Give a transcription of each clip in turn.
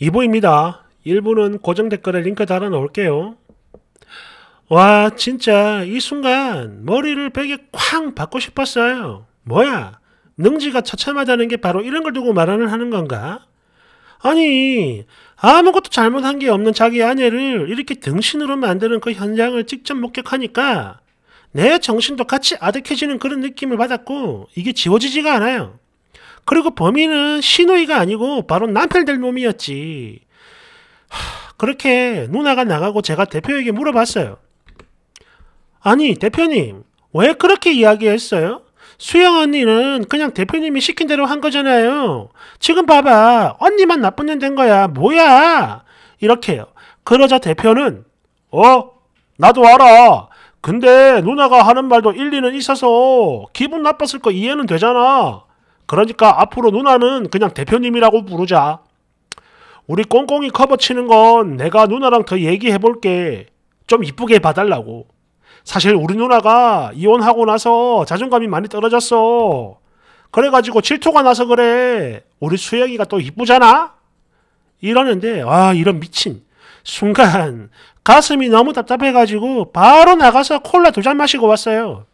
2부입니다. 1부는 고정 댓글에 링크 달아 놓을게요. 와, 진짜 이 순간 머리를 베개 쾅 받고 싶었어요. 뭐야? 능지가 처참하다는 게 바로 이런 걸 두고 말하는 하는 건가? 아니, 아무것도 잘못한 게 없는 자기 아내를 이렇게 등신으로 만드는 그 현장을 직접 목격하니까 내 정신도 같이 아득해지는 그런 느낌을 받았고 이게 지워지지가 않아요. 그리고 범인은 시누이가 아니고 바로 남편 될 놈이었지. 하, 그렇게 누나가 나가고 제가 대표에게 물어봤어요. 아니, 대표님, 왜 그렇게 이야기했어요? 수영 언니는 그냥 대표님이 시킨 대로 한 거잖아요. 지금 봐봐. 언니만 나쁜 년 된 거야. 뭐야? 이렇게요. 그러자 대표는, 어? 나도 알아. 근데 누나가 하는 말도 일리는 있어서 기분 나빴을 거 이해는 되잖아. 그러니까 앞으로 누나는 그냥 대표님이라고 부르자. 우리 꽁꽁이 커버 치는 건 내가 누나랑 더 얘기해 볼게. 좀 이쁘게 봐달라고. 사실 우리 누나가 이혼하고 나서 자존감이 많이 떨어졌어. 그래가지고 질투가 나서 그래. 우리 수영이가 또 이쁘잖아? 이러는데, 아, 이런 미친. 순간, 가슴이 너무 답답해가지고, 바로 나가서 콜라 두 잔 마시고 왔어요.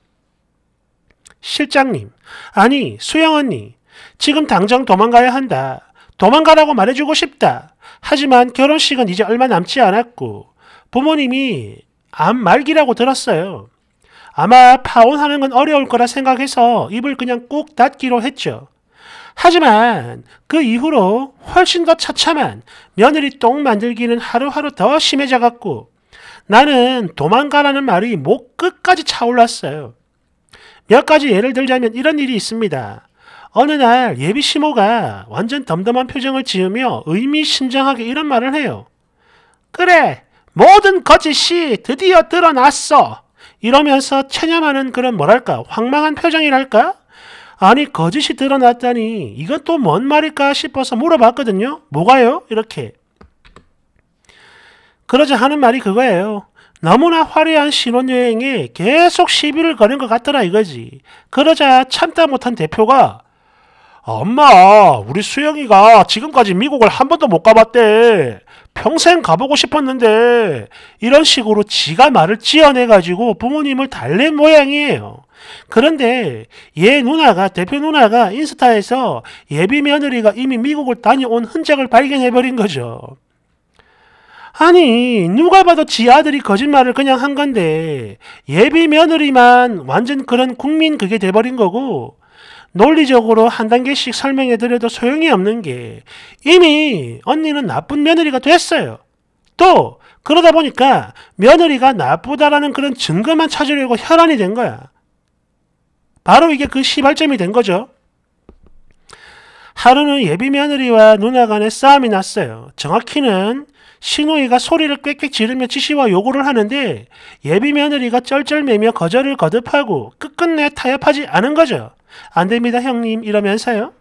실장님, 아니, 수영 언니, 지금 당장 도망가야 한다. 도망가라고 말해주고 싶다. 하지만 결혼식은 이제 얼마 남지 않았고, 부모님이 암 말기라고 들었어요. 아마 파혼하는 건 어려울 거라 생각해서 입을 그냥 꾹 닫기로 했죠. 하지만 그 이후로 훨씬 더 처참한 며느리 똥 만들기는 하루하루 더 심해져갔고 나는 도망가라는 말이 목 끝까지 차올랐어요. 몇 가지 예를 들자면 이런 일이 있습니다. 어느 날 예비 시모가 완전 덤덤한 표정을 지으며 의미심장하게 이런 말을 해요. 그래, 모든 거짓이 드디어 드러났어. 이러면서 체념하는 그런 뭐랄까, 황망한 표정이랄까? 아니, 거짓이 드러났다니, 이건 또 뭔 말일까 싶어서 물어봤거든요. 뭐가요? 이렇게. 그러자 하는 말이 그거예요. 너무나 화려한 신혼여행에 계속 시비를 거는 것 같더라 이거지. 그러자 참다 못한 대표가 엄마 우리 수영이가 지금까지 미국을 한 번도 못 가봤대. 평생 가보고 싶었는데 이런 식으로 지가 말을 지어내가지고 부모님을 달랜 모양이에요. 그런데 얘 누나가 대표 누나가 인스타에서 예비 며느리가 이미 미국을 다녀온 흔적을 발견해버린 거죠. 아니 누가 봐도 지 아들이 거짓말을 그냥 한 건데 예비 며느리만 완전 그런 국민 그게 돼버린 거고 논리적으로 한 단계씩 설명해드려도 소용이 없는 게 이미 언니는 나쁜 며느리가 됐어요. 또 그러다 보니까 며느리가 나쁘다라는 그런 증거만 찾으려고 혈안이 된 거야. 바로 이게 그 시발점이 된 거죠. 하루는 예비 며느리와 누나 간의 싸움이 났어요. 정확히는 신누이가 소리를 꽥꽥 지르며 지시와 요구를 하는데 예비 며느리가 쩔쩔매며 거절을 거듭하고 끝끝내 타협하지 않은 거죠. 안 됩니다, 형님. 이러면서요.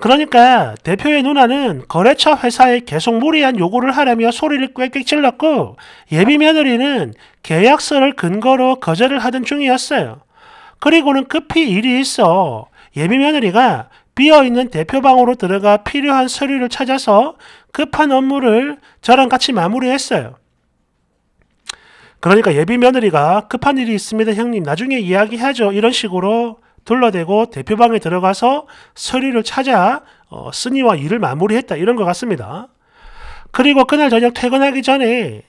그러니까 대표의 누나는 거래처 회사에 계속 무리한 요구를 하려며 소리를 꽥꽥 질렀고 예비 며느리는 계약서를 근거로 거절을 하던 중이었어요. 그리고는 급히 일이 있어 예비 며느리가 비어있는 대표방으로 들어가 필요한 서류를 찾아서 급한 업무를 저랑 같이 마무리했어요. 그러니까 예비 며느리가 급한 일이 있습니다. 형님 나중에 이야기하죠. 이런 식으로 둘러대고 대표방에 들어가서 서류를 찾아 어, 쓰니와 일을 마무리했다. 이런 것 같습니다. 그리고 그날 저녁 퇴근하기 전에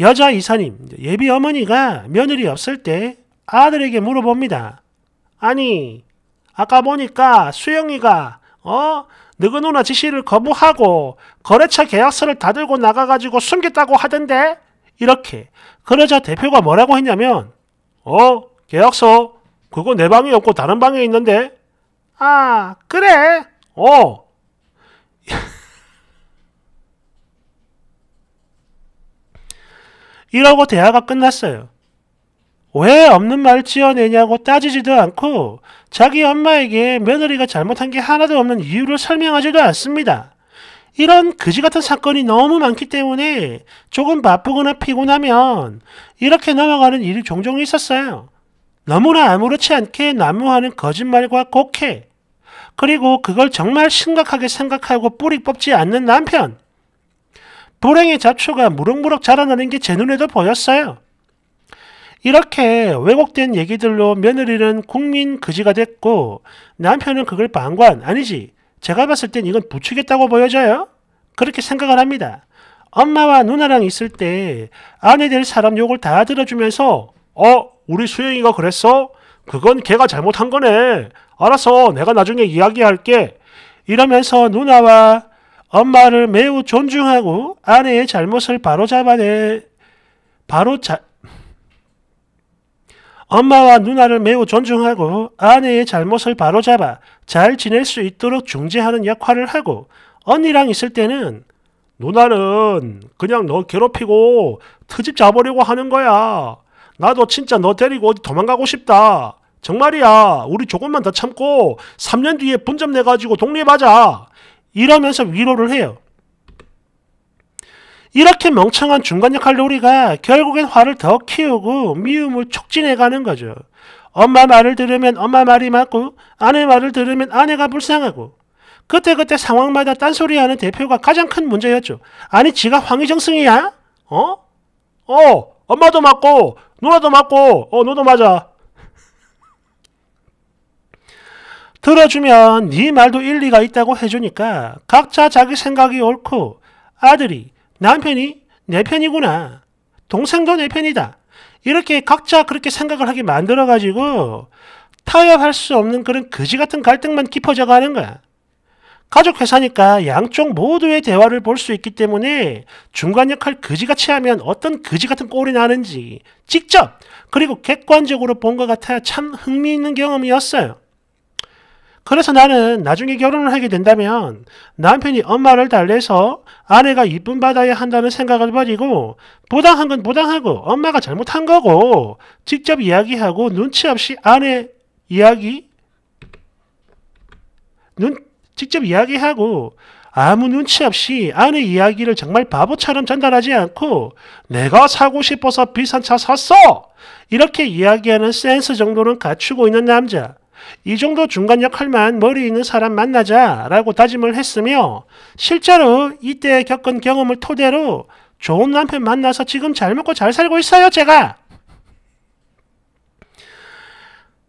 여자 이사님, 예비 어머니가 며느리 없을 때 아들에게 물어봅니다. 아니, 아까 보니까 수영이가 어 느그누나 지시를 거부하고 거래처 계약서를 다 들고 나가가지고 숨겼다고 하던데 이렇게 그러자 대표가 뭐라고 했냐면 어 계약서 그거 내 방에 없고 다른 방에 있는데 아 그래 어 이러고 대화가 끝났어요. 왜 없는 말을 지어내냐고 따지지도 않고 자기 엄마에게 며느리가 잘못한 게 하나도 없는 이유를 설명하지도 않습니다. 이런 그지 같은 사건이 너무 많기 때문에 조금 바쁘거나 피곤하면 이렇게 넘어가는 일이 종종 있었어요. 너무나 아무렇지 않게 난무하는 거짓말과 곡해. 그리고 그걸 정말 심각하게 생각하고 뿌리 뽑지 않는 남편. 불행의 잡초가 무럭무럭 자라나는 게 제 눈에도 보였어요. 이렇게 왜곡된 얘기들로 며느리는 국민 그지가 됐고 남편은 그걸 반관 아니지 제가 봤을 땐 이건 부추겼다고 보여져요. 그렇게 생각을 합니다. 엄마와 누나랑 있을 때 아내 될 사람 욕을 다 들어주면서 어 우리 수영이가 그랬어? 그건 걔가 잘못한 거네. 알아서 내가 나중에 이야기할게. 이러면서 누나와 엄마를 매우 존중하고 아내의 잘못을 바로잡아내 바로 자, 엄마와 누나를 매우 존중하고 아내의 잘못을 바로잡아 잘 지낼 수 있도록 중재하는 역할을 하고 언니랑 있을 때는 누나는 그냥 너 괴롭히고 트집 잡으려고 하는 거야. 나도 진짜 너 데리고 어디 도망가고 싶다. 정말이야. 우리 조금만 더 참고 3년 뒤에 분점 내가지고 독립하자. 이러면서 위로를 해요. 이렇게 멍청한 중간역 할로 우리가 결국엔 화를 더 키우고 미움을 촉진해가는 거죠. 엄마 말을 들으면 엄마 말이 맞고 아내 말을 들으면 아내가 불쌍하고 그때그때 상황마다 딴소리하는 대표가 가장 큰 문제였죠. 아니 지가 황희정승이야? 어? 어 엄마도 맞고 누나도 맞고 어 너도 맞아. 들어주면 네 말도 일리가 있다고 해주니까 각자 자기 생각이 옳고 아들이 남편이 내 편이구나. 동생도 내 편이다. 이렇게 각자 그렇게 생각을 하게 만들어가지고 타협할 수 없는 그런 거지 같은 갈등만 깊어져 가는 거야. 가족 회사니까 양쪽 모두의 대화를 볼 수 있기 때문에 중간 역할 거지같이 하면 어떤 거지 같은 꼴이 나는지 직접 그리고 객관적으로 본 것 같아 참 흥미있는 경험이었어요. 그래서 나는 나중에 결혼을 하게 된다면 남편이 엄마를 달래서 아내가 이쁨 받아야 한다는 생각을 버리고 부당한 건 부당하고 엄마가 잘못한 거고 직접 이야기하고 눈치 없이 아내 이야기 눈 직접 이야기하고 아무 눈치 없이 아내 이야기를 정말 바보처럼 전달하지 않고 내가 사고 싶어서 비싼 차 샀어! 이렇게 이야기하는 센스 정도는 갖추고 있는 남자. 이 정도 중간 역할만 머리 있는 사람 만나자라고 다짐을 했으며 실제로 이때 겪은 경험을 토대로 좋은 남편 만나서 지금 잘 먹고 잘 살고 있어요 제가.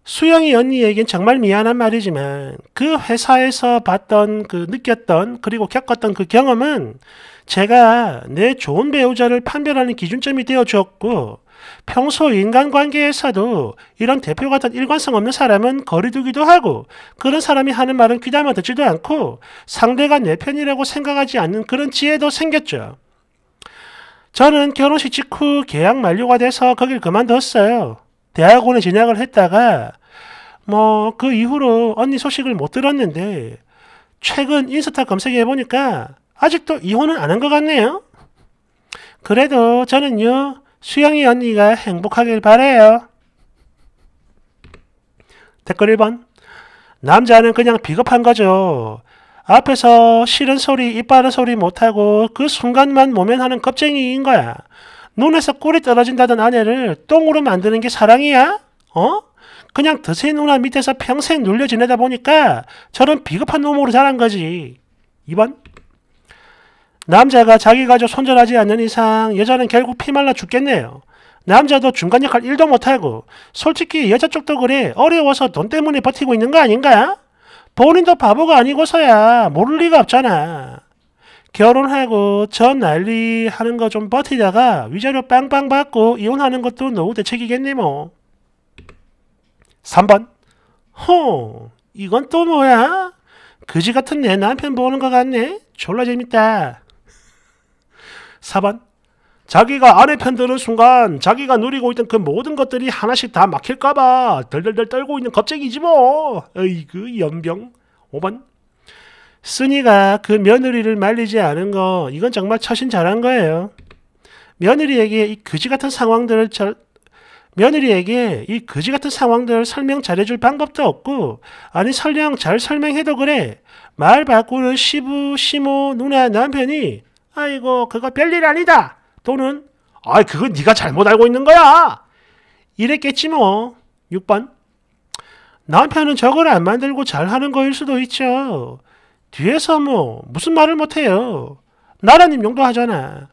수영이 언니에겐 정말 미안한 말이지만 그 회사에서 봤던 그 느꼈던 그리고 겪었던 그 경험은 제가 내 좋은 배우자를 판별하는 기준점이 되어 주었고 평소 인간관계에서도 이런 대표 같은 일관성 없는 사람은 거리두기도 하고 그런 사람이 하는 말은 귀담아 듣지도 않고 상대가 내 편이라고 생각하지 않는 그런 지혜도 생겼죠. 저는 결혼식 직후 계약 만료가 돼서 거길 그만뒀어요. 대학원에 진학을 했다가 뭐 그 이후로 언니 소식을 못 들었는데 최근 인스타 검색해 보니까 아직도 이혼은 안 한 것 같네요. 그래도 저는요 수영이 언니가 행복하길 바래요. 댓글 1번 남자는 그냥 비겁한 거죠. 앞에서 싫은 소리, 이빨은 소리 못하고 그 순간만 모면하는 겁쟁이인 거야. 눈에서 꿀이 떨어진다던 아내를 똥으로 만드는 게 사랑이야? 어? 그냥 드세 누나 밑에서 평생 눌려 지내다 보니까 저런 비겁한 놈으로 자란 거지. 2번 남자가 자기 가족 손절하지 않는 이상 여자는 결국 피말라 죽겠네요. 남자도 중간 역할 1도 못하고 솔직히 여자 쪽도 그래 어려워서 돈 때문에 버티고 있는 거 아닌가? 본인도 바보가 아니고서야 모를 리가 없잖아. 결혼하고 전 난리 하는 거 좀 버티다가 위자료 빵빵 받고 이혼하는 것도 노후 대책이겠네 뭐. 3번 허 이건 또 뭐야? 그지 같은 내 남편 보는 것 같네. 졸라 재밌다. 4번 자기가 아래 편 드는 순간 자기가 누리고 있던 그 모든 것들이 하나씩 다 막힐까봐 덜덜덜 떨고 있는 겁쟁이지 뭐. 어이그 연병. 5번 순이가 그 며느리를 말리지 않은 거 이건 정말 처신 잘한 거예요. 며느리에게 이 그지 같은 상황들을 절, 며느리에게 이 그지 같은 상황들을 설명 잘해줄 방법도 없고 아니 설령 잘 설명해도 그래 말 바꾸는 시부 시모 누나 남편이 아이고 그거 별일 아니다 또는 아이 그거 네가 잘못 알고 있는 거야 이랬겠지 뭐 6번 남편은 저걸 안 만들고 잘하는 거일 수도 있죠 뒤에서 뭐 무슨 말을 못해요 나라님 용도 하잖아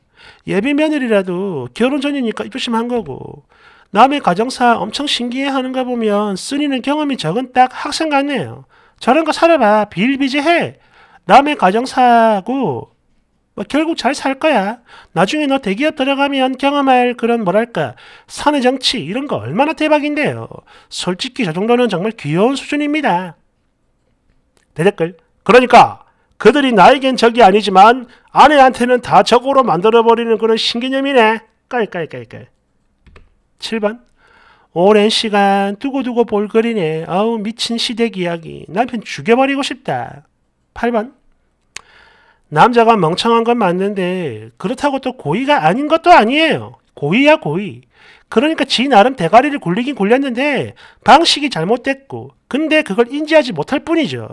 예비 며느리라도 결혼 전이니까 조심한 거고 남의 가정사 엄청 신기해하는 거 보면 쓰리는 경험이 적은 딱 학생 같네요. 저런 거 살아봐 빌비지해. 남의 가정사고 뭐 결국 잘 살 거야. 나중에 너 대기업 들어가면 경험할 그런 뭐랄까 사내 정치 이런 거 얼마나 대박인데요. 솔직히 저 정도는 정말 귀여운 수준입니다. 대댓글 그러니까 그들이 나에겐 적이 아니지만 아내한테는 다 적으로 만들어버리는 그런 신개념이네. 깔깔깔깔 7번 오랜 시간 두고두고 볼거리네. 아우 미친 시댁 이야기. 남편 죽여버리고 싶다. 8번 남자가 멍청한 건 맞는데 그렇다고 또 고의가 아닌 것도 아니에요. 고의야 고의. 그러니까 지 나름 대가리를 굴리긴 굴렸는데 방식이 잘못됐고 근데 그걸 인지하지 못할 뿐이죠.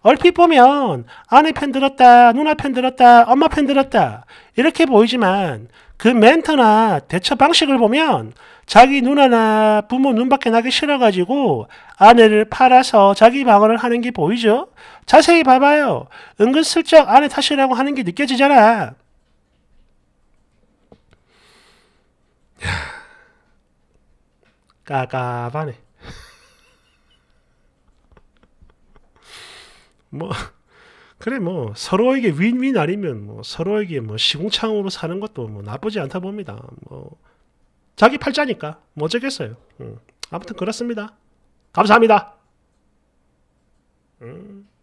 얼핏 보면 아내 편 들었다, 누나 편 들었다, 엄마 편 들었다 이렇게 보이지만 그 멘트나 대처 방식을 보면 자기 누나나 부모 눈밖에 나기 싫어가지고 아내를 팔아서 자기 방어를 하는 게 보이죠? 자세히 봐봐요. 은근슬쩍 아내 탓이라고 하는 게 느껴지잖아. 까까하네. 뭐... 그래 뭐 서로에게 윈윈 아니면 뭐 서로에게 뭐시궁창으로 사는 것도 뭐 나쁘지 않다 봅니다. 뭐 자기 팔자니까 뭐 어쩌겠어요. 음. 아무튼 그렇습니다. 감사합니다. 음.